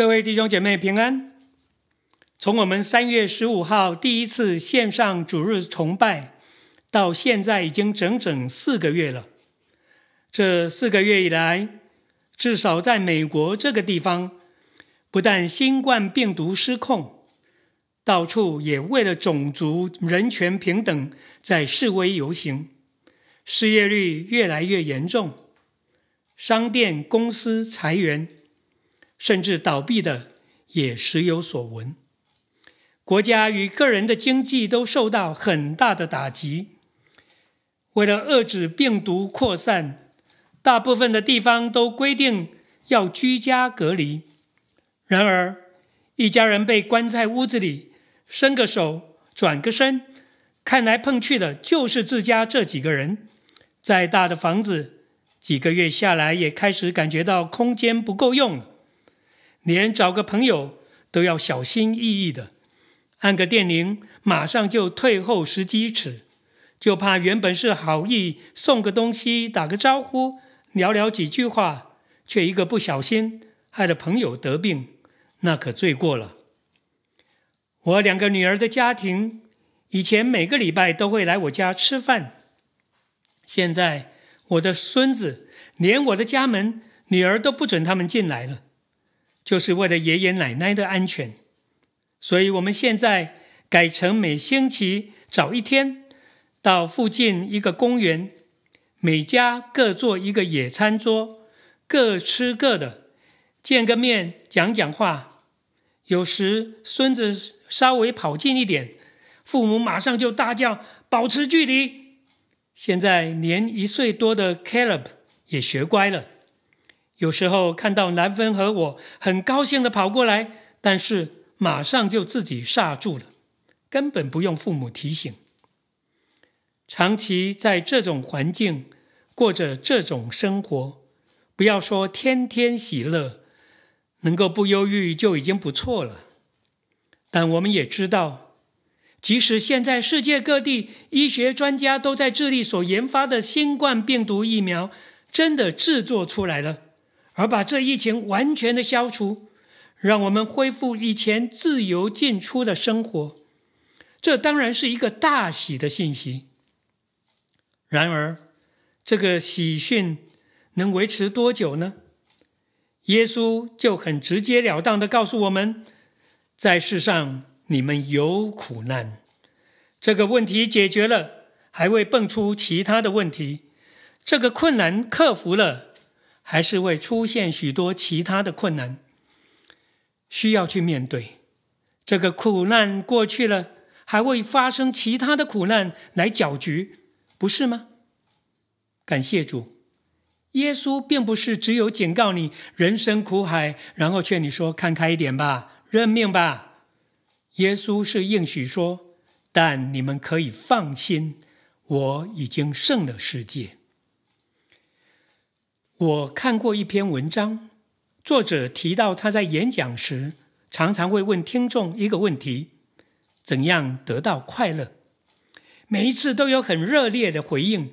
各位弟兄姐妹平安！从我们三月十五号第一次线上主日崇拜到现在已经整整四个月了。这四个月以来，至少在美国这个地方，不但新冠病毒失控，到处也为了种族人权平等在示威游行，失业率越来越严重，商店公司裁员。甚至倒闭的也时有所闻，国家与个人的经济都受到很大的打击。为了遏制病毒扩散，大部分的地方都规定要居家隔离。然而，一家人被关在屋子里，伸个手，转个身，看来碰去的，就是自家这几个人。再大的房子，几个月下来，也开始感觉到空间不够用了。连找个朋友都要小心翼翼的，按个电铃马上就退后十几尺，就怕原本是好意送个东西、打个招呼、聊聊几句话，却一个不小心害了朋友得病，那可罪过了。我两个女儿的家庭以前每个礼拜都会来我家吃饭，现在我的孙子连我的家门，女儿都不准他们进来了。就是为了爷爷奶奶的安全，所以我们现在改成每星期早一天到附近一个公园，每家各做一个野餐桌，各吃各的，见个面讲讲话。有时孙子稍微跑近一点，父母马上就大叫，保持距离。现在连一岁多的 c a l e b 也学乖了。有时候看到南芬和我很高兴地跑过来，但是马上就自己刹住了，根本不用父母提醒。长期在这种环境过着这种生活，不要说天天喜乐，能够不忧郁就已经不错了。但我们也知道，即使现在世界各地医学专家都在致力所研发的新冠病毒疫苗真的制作出来了。而把这疫情完全的消除，让我们恢复以前自由进出的生活，这当然是一个大喜的信息。然而，这个喜讯能维持多久呢？耶稣就很直截了当的告诉我们，在世上你们有苦难。这个问题解决了，还会蹦出其他的问题。这个困难克服了。还是会出现许多其他的困难，需要去面对。这个苦难过去了，还会发生其他的苦难来搅局，不是吗？感谢主，耶稣并不是只有警告你人生苦海，然后劝你说看开一点吧，认命吧。耶稣是应许说：“但你们可以放心，我已经胜了世界。”我看过一篇文章，作者提到他在演讲时常常会问听众一个问题：怎样得到快乐？每一次都有很热烈的回应，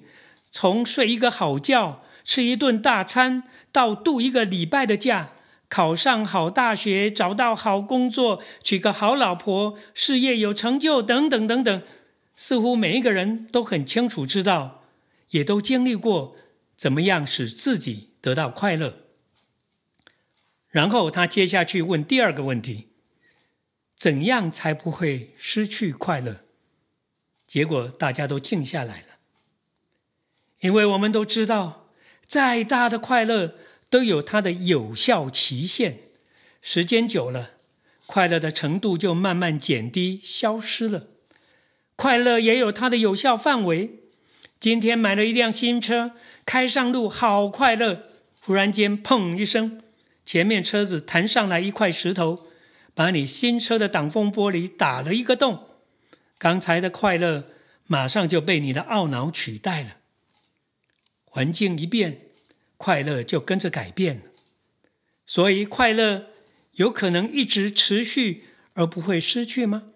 从睡一个好觉、吃一顿大餐，到度一个礼拜的假、考上好大学、找到好工作、娶个好老婆、事业有成就等等等等，似乎每一个人都很清楚知道，也都经历过。怎么样使自己得到快乐？然后他接下去问第二个问题：怎样才不会失去快乐？结果大家都静下来了，因为我们都知道，再大的快乐都有它的有效期限，时间久了，快乐的程度就慢慢减低、消失了。快乐也有它的有效范围。今天买了一辆新车，开上路好快乐。忽然间，砰一声，前面车子弹上来一块石头，把你新车的挡风玻璃打了一个洞。刚才的快乐马上就被你的懊恼取代了。环境一变，快乐就跟着改变了。所以，快乐有可能一直持续而不会失去吗？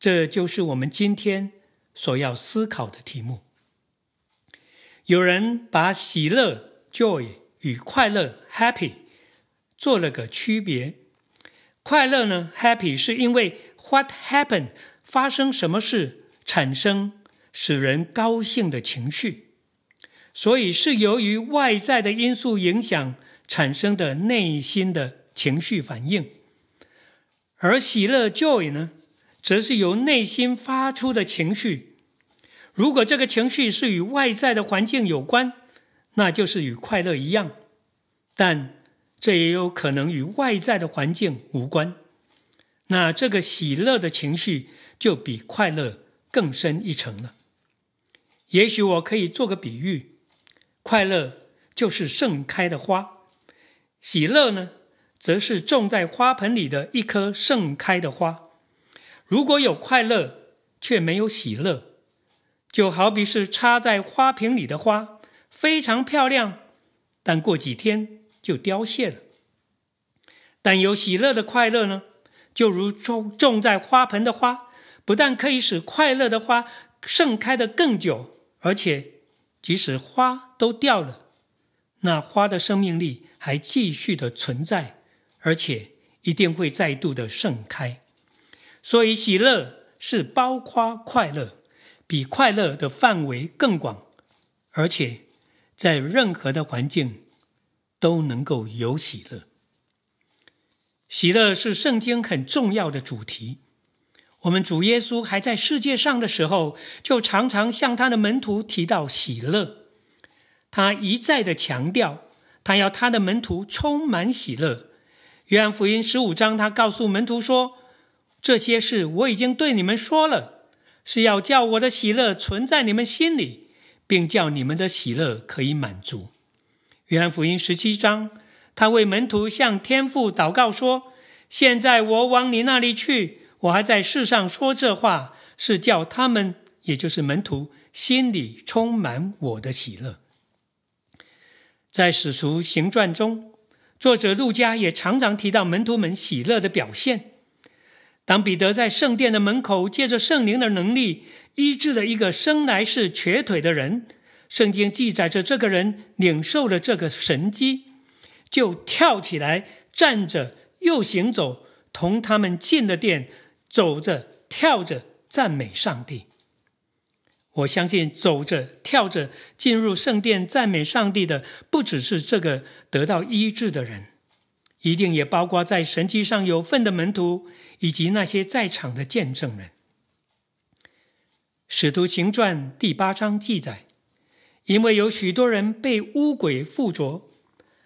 这就是我们今天。所要思考的题目，有人把喜乐 （joy） 与快乐 （happy） 做了个区别。快乐呢？happy 是因为 what happened 发生什么事产生使人高兴的情绪，所以是由于外在的因素影响产生的内心的情绪反应。而喜乐 （joy） 呢？则是由内心发出的情绪。如果这个情绪是与外在的环境有关，那就是与快乐一样；但这也有可能与外在的环境无关。那这个喜乐的情绪就比快乐更深一层了。也许我可以做个比喻：快乐就是盛开的花，喜乐呢，则是种在花盆里的一棵盛开的花。如果有快乐，却没有喜乐，就好比是插在花瓶里的花，非常漂亮，但过几天就凋谢了。但有喜乐的快乐呢，就如种种在花盆的花，不但可以使快乐的花盛开的更久，而且即使花都掉了，那花的生命力还继续的存在，而且一定会再度的盛开。所以，喜乐是包括快乐，比快乐的范围更广，而且在任何的环境都能够有喜乐。喜乐是圣经很重要的主题。我们主耶稣还在世界上的时候，就常常向他的门徒提到喜乐，他一再的强调，他要他的门徒充满喜乐。约翰福音十五章，他告诉门徒说。这些事我已经对你们说了，是要叫我的喜乐存在你们心里，并叫你们的喜乐可以满足。《约翰福音》十七章，他为门徒向天父祷告说：“现在我往你那里去，我还在世上说这话，是叫他们，也就是门徒心里充满我的喜乐。”在《使徒行传》中，作者路加也常常提到门徒们喜乐的表现。当彼得在圣殿的门口，借着圣灵的能力医治了一个生来是瘸腿的人，圣经记载着这个人领受了这个神机，就跳起来站着，又行走，同他们进了殿，走着跳着赞美上帝。我相信，走着跳着进入圣殿赞美上帝的，不只是这个得到医治的人。一定也包括在神迹上有份的门徒，以及那些在场的见证人。使徒行传第八章记载，因为有许多人被污鬼附着，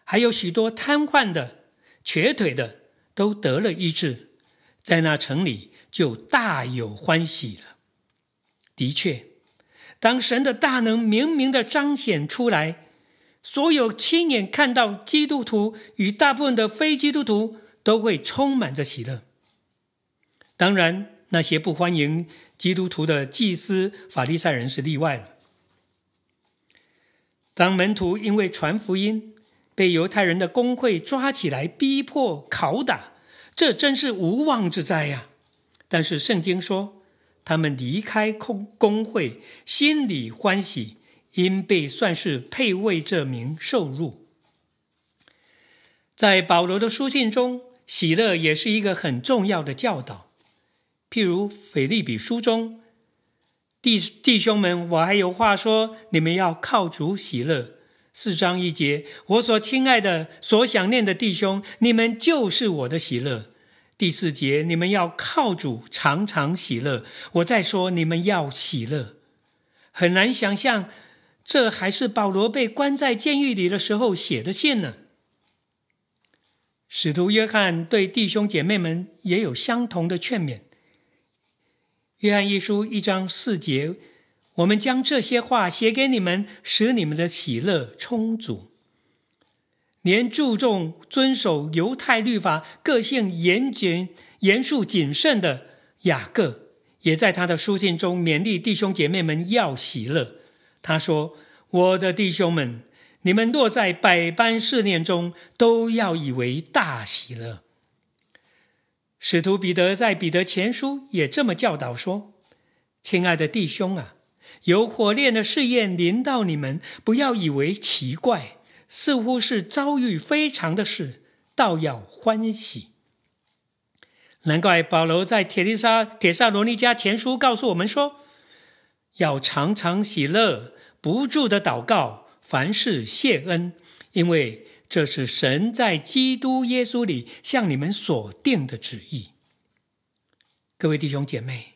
还有许多瘫痪的、瘸腿的，都得了医治，在那城里就大有欢喜了。的确，当神的大能明明的彰显出来。所有亲眼看到基督徒与大部分的非基督徒都会充满着喜乐。当然，那些不欢迎基督徒的祭司法利赛人是例外了。当门徒因为传福音被犹太人的工会抓起来逼迫拷打，这真是无妄之灾呀！但是圣经说，他们离开工工会，心里欢喜。因被算是配位这名受辱，在保罗的书信中，喜乐也是一个很重要的教导。譬如腓立比书中，弟弟兄们，我还有话说，你们要靠主喜乐。四章一节，我所亲爱的、所想念的弟兄，你们就是我的喜乐。第四节，你们要靠主常常喜乐。我再说，你们要喜乐。很难想象。这还是保罗被关在监狱里的时候写的信呢。使徒约翰对弟兄姐妹们也有相同的劝勉。约翰一书一章四节，我们将这些话写给你们，使你们的喜乐充足。连注重遵守犹太律法、个性严谨、严肃谨慎的雅各，也在他的书信中勉励弟兄姐妹们要喜乐。他说：“我的弟兄们，你们若在百般试炼中，都要以为大喜乐。”使徒彼得在彼得前书也这么教导说：“亲爱的弟兄啊，有火炼的试验临到你们，不要以为奇怪，似乎是遭遇非常的事，倒要欢喜。”难怪保罗在铁利沙铁萨罗尼加前书告诉我们说：“要常常喜乐。”不住的祷告，凡事谢恩，因为这是神在基督耶稣里向你们所定的旨意。各位弟兄姐妹，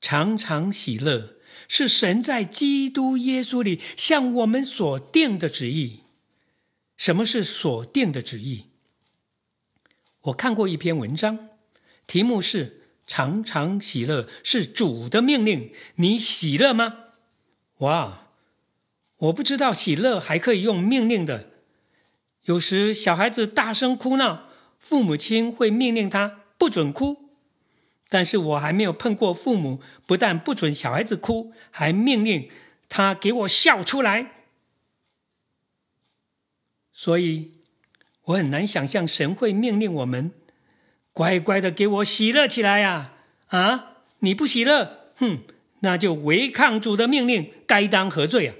常常喜乐是神在基督耶稣里向我们所定的旨意。什么是所定的旨意？我看过一篇文章，题目是“常常喜乐是主的命令”。你喜乐吗？哇！我不知道喜乐还可以用命令的。有时小孩子大声哭闹，父母亲会命令他不准哭。但是我还没有碰过父母不但不准小孩子哭，还命令他给我笑出来。所以，我很难想象神会命令我们乖乖的给我喜乐起来呀！啊，你不喜乐，哼，那就违抗主的命令，该当何罪啊？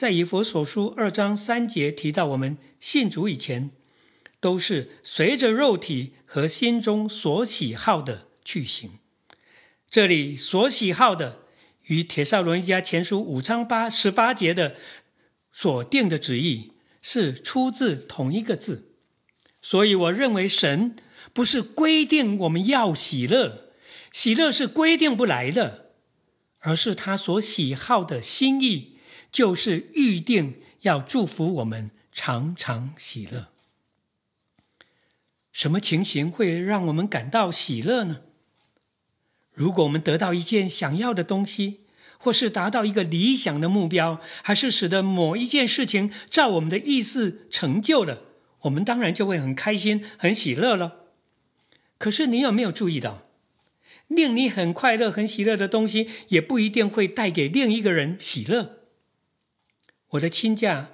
在《以佛所书》二章三节提到我们信主以前，都是随着肉体和心中所喜好的去行。这里所喜好的与铁少龙一家前书五章八十八节的所定的旨意是出自同一个字，所以我认为神不是规定我们要喜乐，喜乐是规定不来的，而是他所喜好的心意。就是预定要祝福我们常常喜乐。什么情形会让我们感到喜乐呢？如果我们得到一件想要的东西，或是达到一个理想的目标，还是使得某一件事情照我们的意思成就了，我们当然就会很开心、很喜乐了。可是你有没有注意到，令你很快乐、很喜乐的东西，也不一定会带给另一个人喜乐。我的亲家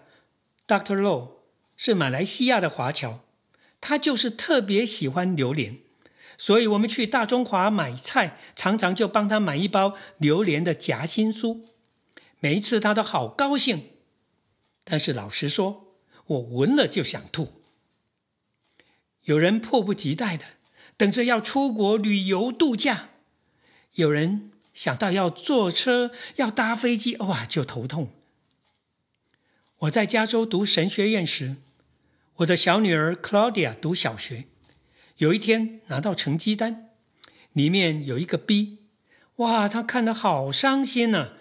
Dr. Low 是马来西亚的华侨，他就是特别喜欢榴莲，所以我们去大中华买菜，常常就帮他买一包榴莲的夹心酥，每一次他都好高兴。但是老实说，我闻了就想吐。有人迫不及待的等着要出国旅游度假，有人想到要坐车、要搭飞机，哇，就头痛。我在加州读神学院时，我的小女儿 Claudia 读小学。有一天拿到成绩单，里面有一个 B，哇，她看得好伤心呐！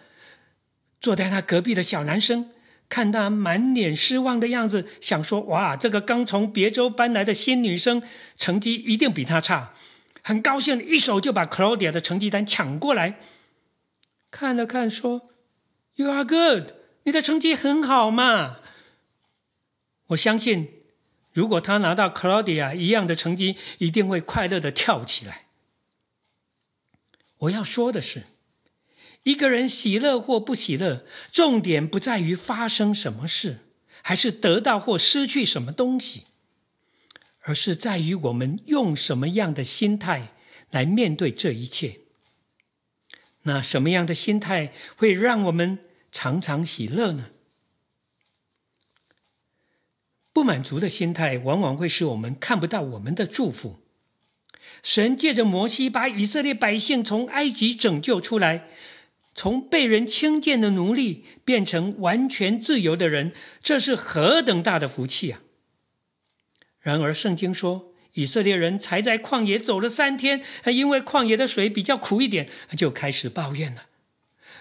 坐在她隔壁的小男生，看她满脸失望的样子，想说：“哇，这个刚从别州搬来的新女生，成绩一定比她差。”很高兴，一手就把 Claudia 的成绩单抢过来，看了看，说：“You are good.” 你的成绩很好嘛？我相信，如果他拿到 Claudia 一样的成绩，一定会快乐的跳起来。我要说的是，一个人喜乐或不喜乐，重点不在于发生什么事，还是得到或失去什么东西，而是在于我们用什么样的心态来面对这一切。那什么样的心态会让我们？常常喜乐呢？不满足的心态，往往会使我们看不到我们的祝福。神借着摩西把以色列百姓从埃及拯救出来，从被人轻贱的奴隶变成完全自由的人，这是何等大的福气啊！然而，圣经说，以色列人才在旷野走了三天，因为旷野的水比较苦一点，就开始抱怨了。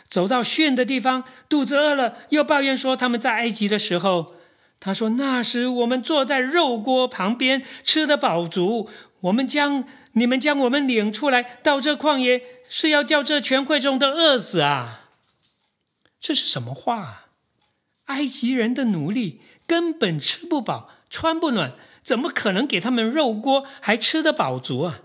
走到炫的地方，肚子饿了，又抱怨说他们在埃及的时候，他说那时我们坐在肉锅旁边吃得饱足，我们将你们将我们领出来到这旷野是要叫这全会众都饿死啊？这是什么话？埃及人的奴隶根本吃不饱，穿不暖，怎么可能给他们肉锅还吃得饱足啊？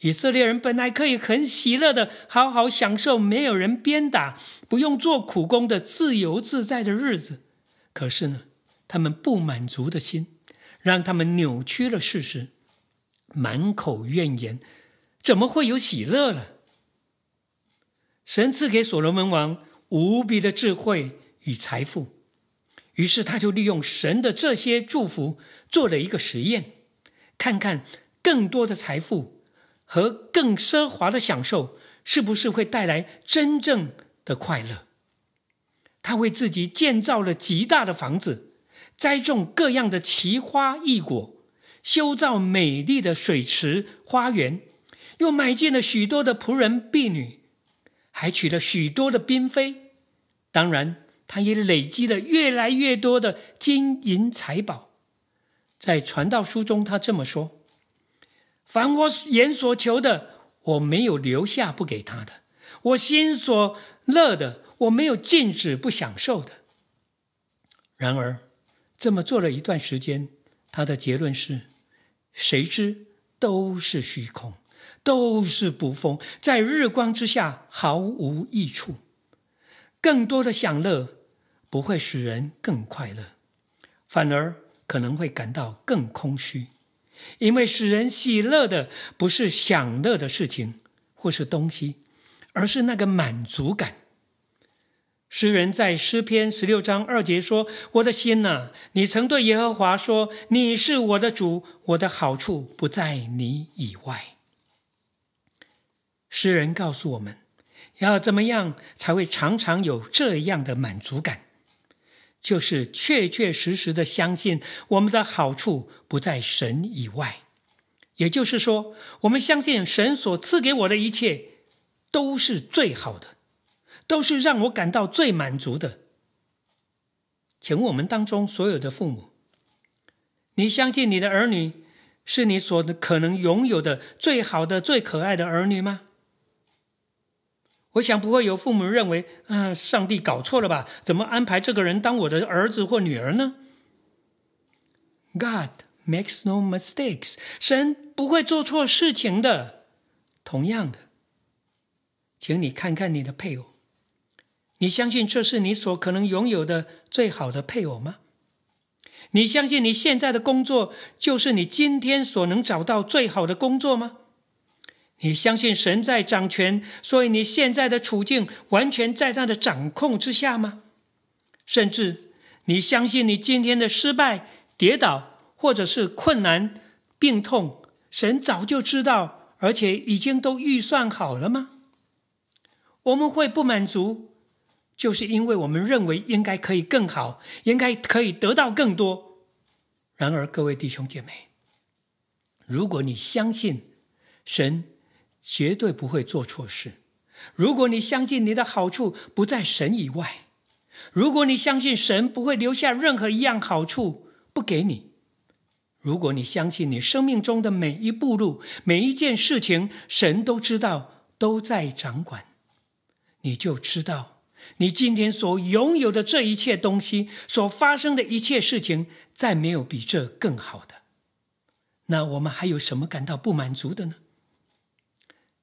以色列人本来可以很喜乐的，好好享受没有人鞭打、不用做苦工的自由自在的日子，可是呢，他们不满足的心，让他们扭曲了事实，满口怨言，怎么会有喜乐了？神赐给所罗门王无比的智慧与财富，于是他就利用神的这些祝福做了一个实验，看看更多的财富。和更奢华的享受，是不是会带来真正的快乐？他为自己建造了极大的房子，栽种各样的奇花异果，修造美丽的水池花园，又买进了许多的仆人婢女，还娶了许多的嫔妃。当然，他也累积了越来越多的金银财宝。在传道书中，他这么说。凡我眼所求的，我没有留下不给他的；我心所乐的，我没有禁止不享受的。然而，这么做了一段时间，他的结论是：谁知都是虚空，都是不风，在日光之下毫无益处。更多的享乐不会使人更快乐，反而可能会感到更空虚。因为使人喜乐的不是享乐的事情或是东西，而是那个满足感。诗人，在诗篇十六章二节说：“我的心呐，你曾对耶和华说，你是我的主，我的好处不在你以外。”诗人告诉我们，要怎么样才会常常有这样的满足感？就是确确实实的相信，我们的好处不在神以外。也就是说，我们相信神所赐给我的一切都是最好的，都是让我感到最满足的。请问我们当中所有的父母，你相信你的儿女是你所可能拥有的最好的、最可爱的儿女吗？我想不会有父母认为，啊，上帝搞错了吧？怎么安排这个人当我的儿子或女儿呢？God makes no mistakes，神不会做错事情的。同样的，请你看看你的配偶，你相信这是你所可能拥有的最好的配偶吗？你相信你现在的工作就是你今天所能找到最好的工作吗？你相信神在掌权，所以你现在的处境完全在他的掌控之下吗？甚至你相信你今天的失败、跌倒或者是困难、病痛，神早就知道，而且已经都预算好了吗？我们会不满足，就是因为我们认为应该可以更好，应该可以得到更多。然而，各位弟兄姐妹，如果你相信神，绝对不会做错事。如果你相信你的好处不在神以外，如果你相信神不会留下任何一样好处不给你，如果你相信你生命中的每一步路、每一件事情，神都知道，都在掌管，你就知道你今天所拥有的这一切东西，所发生的一切事情，再没有比这更好的。那我们还有什么感到不满足的呢？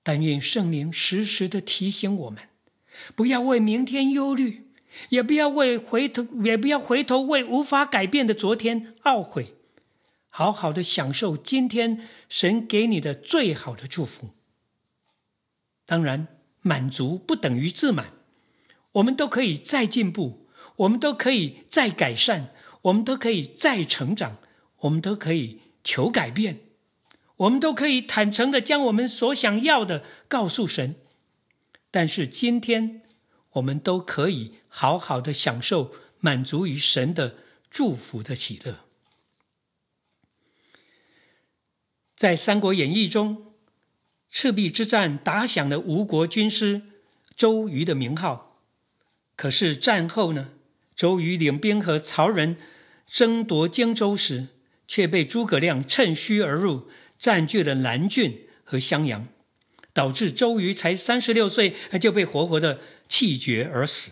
但愿圣灵时时的提醒我们，不要为明天忧虑，也不要为回头，也不要回头为无法改变的昨天懊悔，好好的享受今天神给你的最好的祝福。当然，满足不等于自满，我们都可以再进步，我们都可以再改善，我们都可以再成长，我们都可以求改变。我们都可以坦诚的将我们所想要的告诉神，但是今天我们都可以好好的享受满足于神的祝福的喜乐。在《三国演义》中，赤壁之战打响了吴国军师周瑜的名号，可是战后呢？周瑜领兵和曹仁争夺荆州时，却被诸葛亮趁虚而入。占据了南郡和襄阳，导致周瑜才三十六岁就被活活的气绝而死。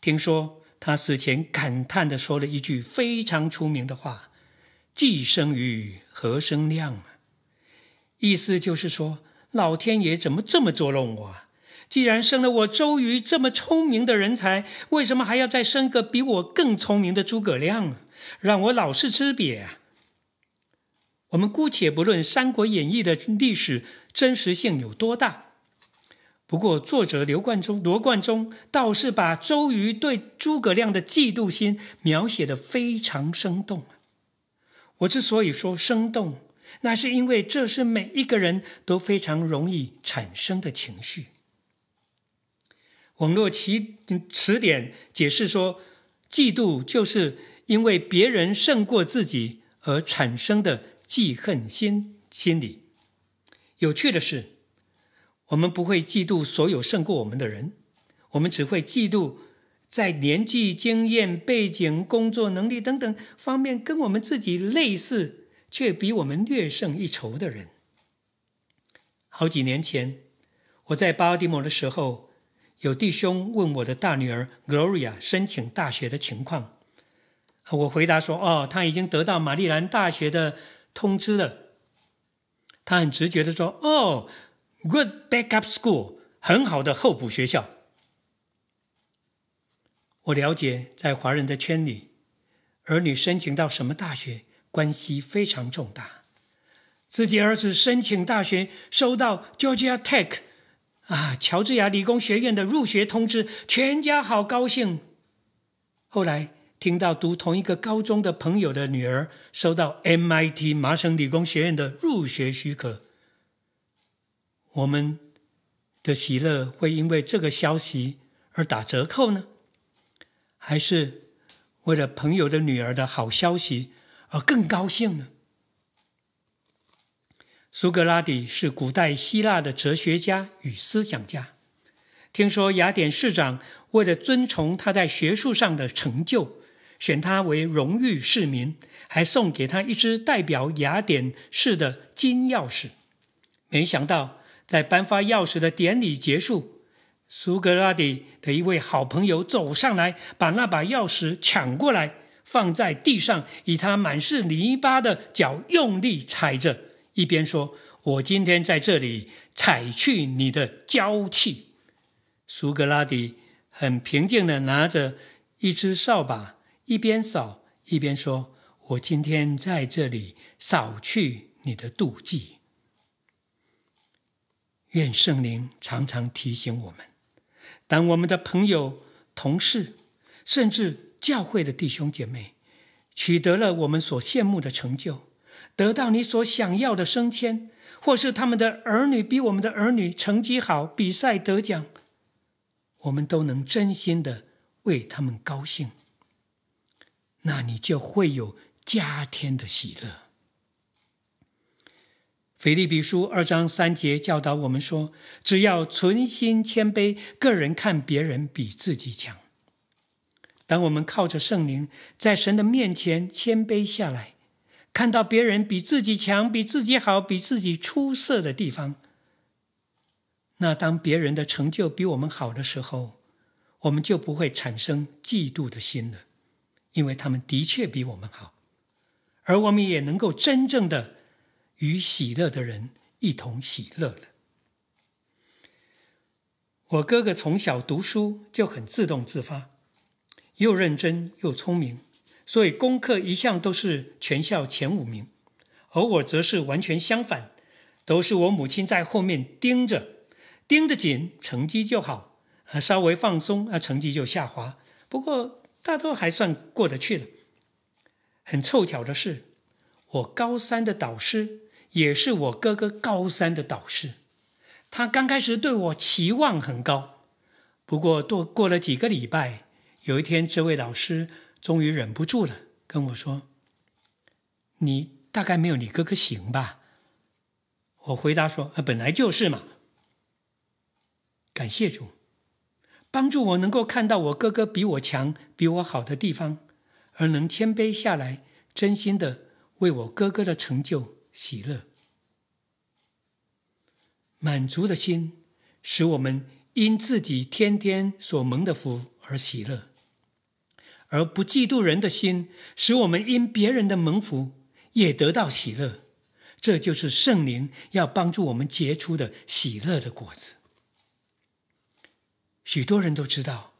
听说他死前感叹的说了一句非常出名的话：“既生瑜，何生亮？”意思就是说，老天爷怎么这么捉弄我？既然生了我周瑜这么聪明的人才，为什么还要再生个比我更聪明的诸葛亮，让我老是吃瘪？我们姑且不论《三国演义》的历史真实性有多大，不过作者刘冠中、罗贯中倒是把周瑜对诸葛亮的嫉妒心描写的非常生动。我之所以说生动，那是因为这是每一个人都非常容易产生的情绪。网络词词典解释说，嫉妒就是因为别人胜过自己而产生的。记恨心心理。有趣的是，我们不会嫉妒所有胜过我们的人，我们只会嫉妒在年纪、经验、背景、工作能力等等方面跟我们自己类似却比我们略胜一筹的人。好几年前，我在巴尔的摩的时候，有弟兄问我的大女儿 Gloria 申请大学的情况，我回答说：“哦，她已经得到马里兰大学的。”通知了，他很直觉的说：“哦，good backup school，很好的候补学校。”我了解，在华人的圈里，儿女申请到什么大学关系非常重大。自己儿子申请大学收到 Georgia Tech 啊，乔治亚理工学院的入学通知，全家好高兴。后来。听到读同一个高中的朋友的女儿收到 MIT 麻省理工学院的入学许可，我们的喜乐会因为这个消息而打折扣呢，还是为了朋友的女儿的好消息而更高兴呢？苏格拉底是古代希腊的哲学家与思想家。听说雅典市长为了尊崇他在学术上的成就。选他为荣誉市民，还送给他一只代表雅典市的金钥匙。没想到，在颁发钥匙的典礼结束，苏格拉底的一位好朋友走上来，把那把钥匙抢过来，放在地上，以他满是泥巴的脚用力踩着，一边说：“我今天在这里踩去你的娇气。”苏格拉底很平静地拿着一支扫把。一边扫一边说：“我今天在这里扫去你的妒忌。愿圣灵常常提醒我们，当我们的朋友、同事，甚至教会的弟兄姐妹，取得了我们所羡慕的成就，得到你所想要的升迁，或是他们的儿女比我们的儿女成绩好，比赛得奖，我们都能真心的为他们高兴。”那你就会有加添的喜乐。腓立比书二章三节教导我们说，只要存心谦卑，个人看别人比自己强。当我们靠着圣灵，在神的面前谦卑下来，看到别人比自己强、比自己好、比自己出色的地方，那当别人的成就比我们好的时候，我们就不会产生嫉妒的心了。因为他们的确比我们好，而我们也能够真正的与喜乐的人一同喜乐了。我哥哥从小读书就很自动自发，又认真又聪明，所以功课一向都是全校前五名。而我则是完全相反，都是我母亲在后面盯着，盯得紧成绩就好，呃，稍微放松啊，成绩就下滑。不过。大多还算过得去了。很凑巧的是，我高三的导师也是我哥哥高三的导师。他刚开始对我期望很高，不过多过了几个礼拜，有一天，这位老师终于忍不住了，跟我说：“你大概没有你哥哥行吧？”我回答说：“呃，本来就是嘛。”感谢主。帮助我能够看到我哥哥比我强、比我好的地方，而能谦卑下来，真心的为我哥哥的成就喜乐。满足的心使我们因自己天天所蒙的福而喜乐，而不嫉妒人的心使我们因别人的蒙福也得到喜乐。这就是圣灵要帮助我们结出的喜乐的果子。许多人都知道，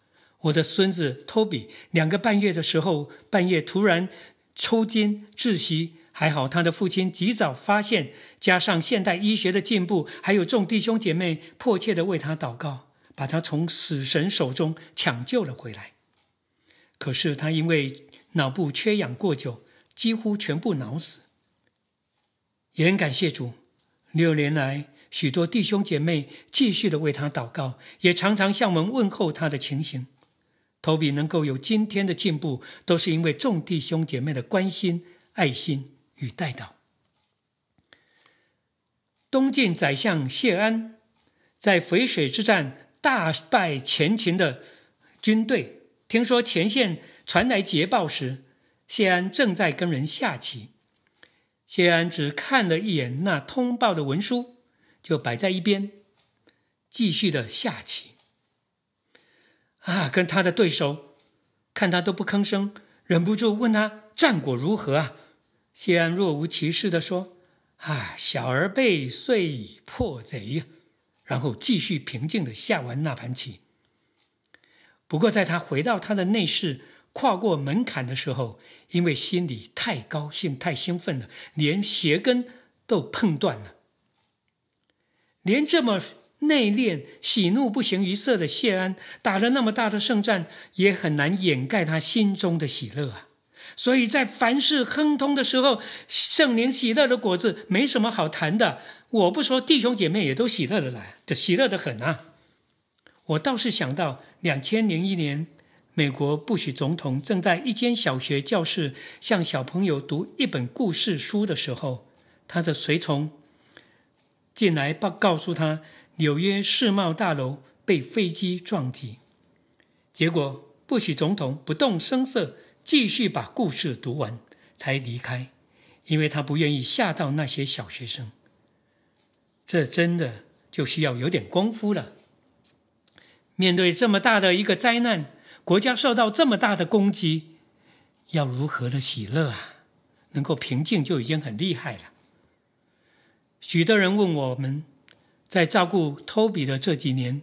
我的孙子托比两个半月的时候，半夜突然抽筋窒息。还好他的父亲及早发现，加上现代医学的进步，还有众弟兄姐妹迫切的为他祷告，把他从死神手中抢救了回来。可是他因为脑部缺氧过久，几乎全部脑死。也很感谢主，六年来。许多弟兄姐妹继续的为他祷告，也常常向我们问候他的情形。头比能够有今天的进步，都是因为众弟兄姐妹的关心、爱心与带导。东晋宰相谢安在淝水之战大败前秦的军队，听说前线传来捷报时，谢安正在跟人下棋。谢安只看了一眼那通报的文书。就摆在一边，继续的下棋啊。跟他的对手看他都不吭声，忍不住问他战果如何啊？谢安若无其事的说：“啊，小儿辈遂破贼呀。”然后继续平静的下完那盘棋。不过在他回到他的内室，跨过门槛的时候，因为心里太高兴、太兴奋了，连鞋跟都碰断了。连这么内敛、喜怒不形于色的谢安，打了那么大的胜战，也很难掩盖他心中的喜乐啊！所以在凡事亨通的时候，圣灵喜乐的果子没什么好谈的。我不说，弟兄姐妹也都喜乐的来，这喜乐的很啊！我倒是想到，两千零一年，美国布什总统正在一间小学教室向小朋友读一本故事书的时候，他的随从。进来，报告诉他，纽约世贸大楼被飞机撞击。结果，布什总统不动声色，继续把故事读完才离开，因为他不愿意吓到那些小学生。这真的就需要有点功夫了。面对这么大的一个灾难，国家受到这么大的攻击，要如何的喜乐啊？能够平静就已经很厉害了。许多人问我们，在照顾托比的这几年，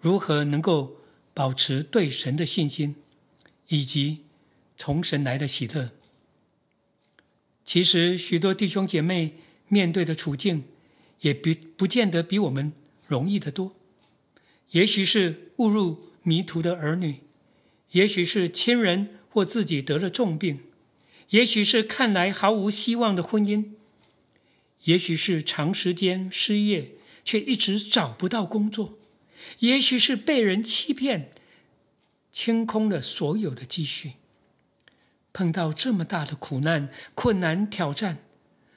如何能够保持对神的信心，以及从神来的喜乐？其实，许多弟兄姐妹面对的处境，也比不见得比我们容易得多。也许是误入迷途的儿女，也许是亲人或自己得了重病，也许是看来毫无希望的婚姻。也许是长时间失业，却一直找不到工作；也许是被人欺骗，清空了所有的积蓄。碰到这么大的苦难、困难、挑战，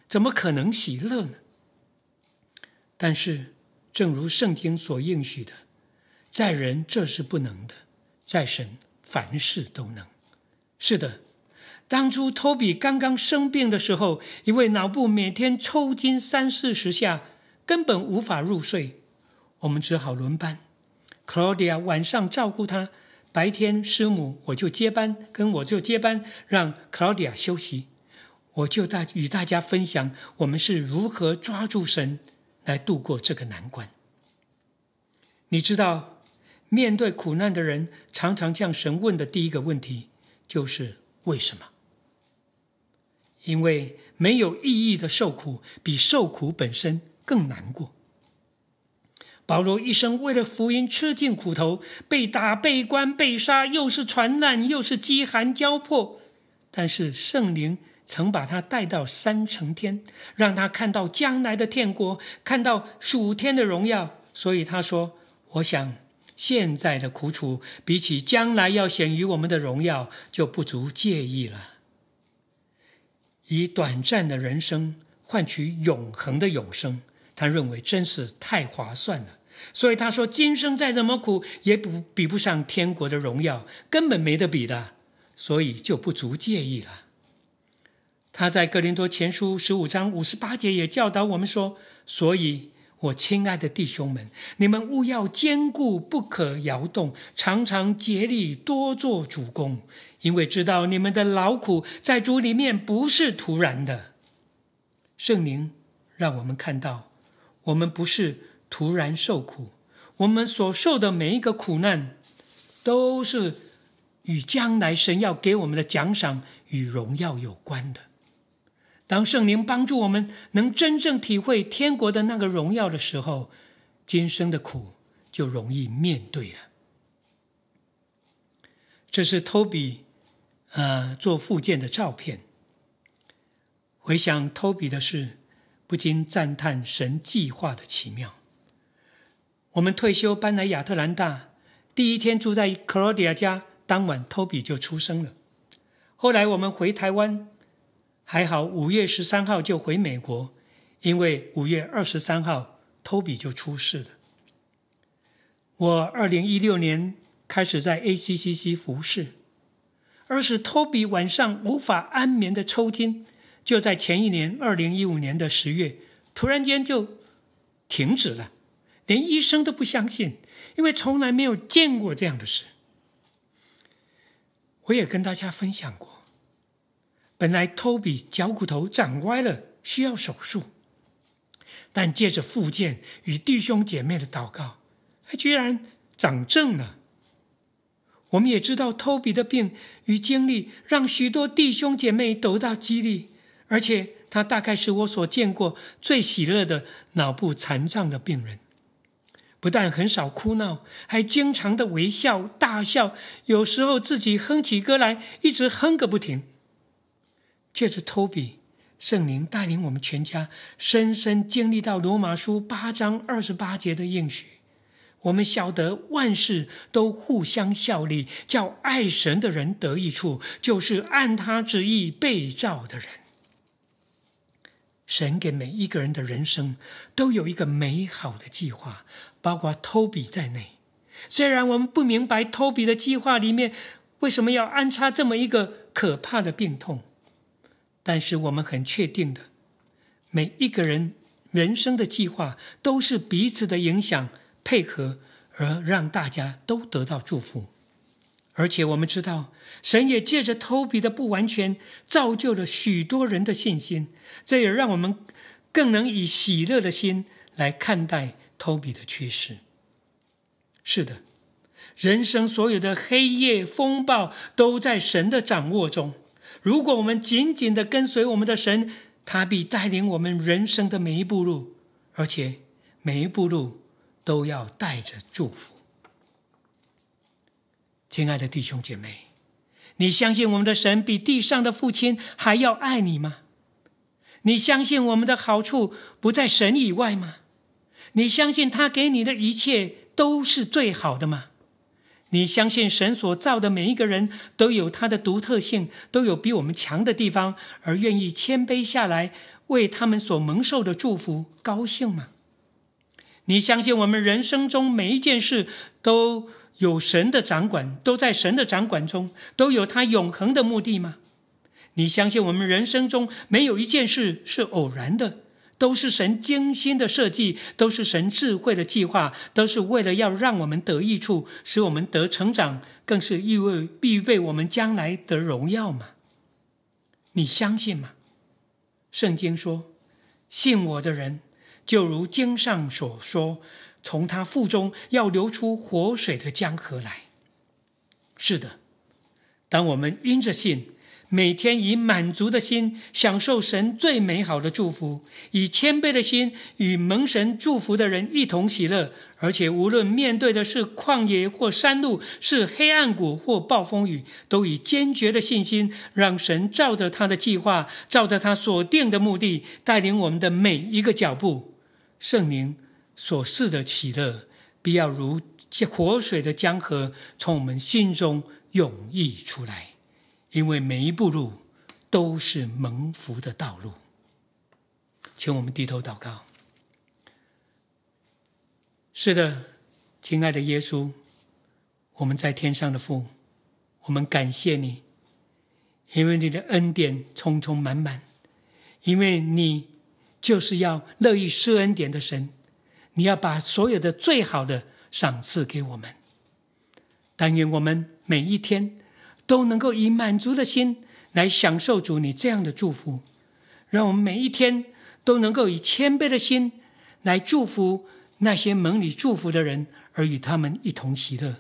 怎么可能喜乐呢？但是，正如圣经所应许的，在人这是不能的，在神凡事都能。是的。当初托比刚刚生病的时候，因为脑部每天抽筋三四十下，根本无法入睡，我们只好轮班。Claudia 晚上照顾他，白天师母我就接班，跟我就接班，让 Claudia 休息。我就大与大家分享，我们是如何抓住神来度过这个难关。你知道，面对苦难的人，常常向神问的第一个问题就是为什么？因为没有意义的受苦，比受苦本身更难过。保罗一生为了福音吃尽苦头，被打、被关、被杀，又是船难，又是饥寒交迫。但是圣灵曾把他带到三层天，让他看到将来的天国，看到属天的荣耀。所以他说：“我想现在的苦楚，比起将来要显于我们的荣耀，就不足介意了。”以短暂的人生换取永恒的永生，他认为真是太划算了。所以他说，今生再怎么苦，也不比不上天国的荣耀，根本没得比的，所以就不足介意了。他在《格林多前书》十五章五十八节也教导我们说，所以。我亲爱的弟兄们，你们务要坚固，不可摇动，常常竭力多做主公，因为知道你们的劳苦在主里面不是徒然的。圣灵让我们看到，我们不是徒然受苦，我们所受的每一个苦难，都是与将来神要给我们的奖赏与荣耀有关的。当圣灵帮助我们能真正体会天国的那个荣耀的时候，今生的苦就容易面对了。这是托比，呃，做附件的照片。回想托比的事，不禁赞叹神计划的奇妙。我们退休搬来亚特兰大，第一天住在克罗地亚家，当晚托比就出生了。后来我们回台湾。还好，五月十三号就回美国，因为五月二十三号托比就出事了。我二零一六年开始在 ACCC 服侍，而使托比晚上无法安眠的抽筋，就在前一年二零一五年的十月，突然间就停止了，连医生都不相信，因为从来没有见过这样的事。我也跟大家分享过。本来，托比脚骨头长歪了，需要手术，但借着复健与弟兄姐妹的祷告，他居然长正了。我们也知道托比的病与经历，让许多弟兄姐妹得到激励。而且，他大概是我所见过最喜乐的脑部残障的病人，不但很少哭闹，还经常的微笑、大笑，有时候自己哼起歌来，一直哼个不停。借着托比，圣灵带领我们全家深深经历到罗马书八章二十八节的应许。我们晓得万事都互相效力，叫爱神的人得益处，就是按他旨意被召的人。神给每一个人的人生都有一个美好的计划，包括托比在内。虽然我们不明白托比的计划里面为什么要安插这么一个可怕的病痛。但是我们很确定的，每一个人人生的计划都是彼此的影响配合，而让大家都得到祝福。而且我们知道，神也借着偷比的不完全，造就了许多人的信心。这也让我们更能以喜乐的心来看待偷比的缺失。是的，人生所有的黑夜风暴都在神的掌握中。如果我们紧紧的跟随我们的神，他必带领我们人生的每一步路，而且每一步路都要带着祝福。亲爱的弟兄姐妹，你相信我们的神比地上的父亲还要爱你吗？你相信我们的好处不在神以外吗？你相信他给你的一切都是最好的吗？你相信神所造的每一个人都有他的独特性，都有比我们强的地方，而愿意谦卑下来为他们所蒙受的祝福高兴吗？你相信我们人生中每一件事都有神的掌管，都在神的掌管中，都有他永恒的目的吗？你相信我们人生中没有一件事是偶然的？都是神精心的设计，都是神智慧的计划，都是为了要让我们得益处，使我们得成长，更是意味必备我们将来得荣耀嘛？你相信吗？圣经说，信我的人，就如经上所说，从他腹中要流出活水的江河来。是的，当我们因着信。每天以满足的心享受神最美好的祝福，以谦卑的心与蒙神祝福的人一同喜乐，而且无论面对的是旷野或山路，是黑暗谷或暴风雨，都以坚决的信心，让神照着他的计划，照着他所定的目的，带领我们的每一个脚步。圣灵所示的喜乐，必要如活水的江河，从我们心中涌溢出来。因为每一步路都是蒙福的道路，请我们低头祷告。是的，亲爱的耶稣，我们在天上的父，我们感谢你，因为你的恩典充充满满，因为你就是要乐意施恩典的神，你要把所有的最好的赏赐给我们。但愿我们每一天。都能够以满足的心来享受主你这样的祝福，让我们每一天都能够以谦卑的心来祝福那些蒙你祝福的人，而与他们一同喜乐。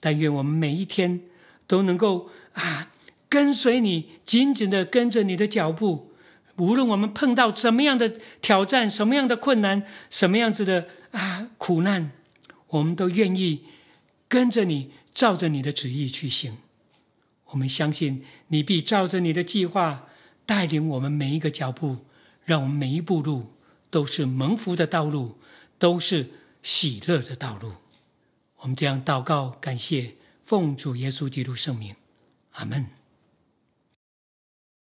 但愿我们每一天都能够啊，跟随你，紧紧的跟着你的脚步。无论我们碰到什么样的挑战、什么样的困难、什么样子的啊苦难，我们都愿意跟着你，照着你的旨意去行。我们相信你必照着你的计划带领我们每一个脚步，让我们每一步路都是蒙福的道路，都是喜乐的道路。我们将祷告，感谢奉主耶稣基督圣名，阿门。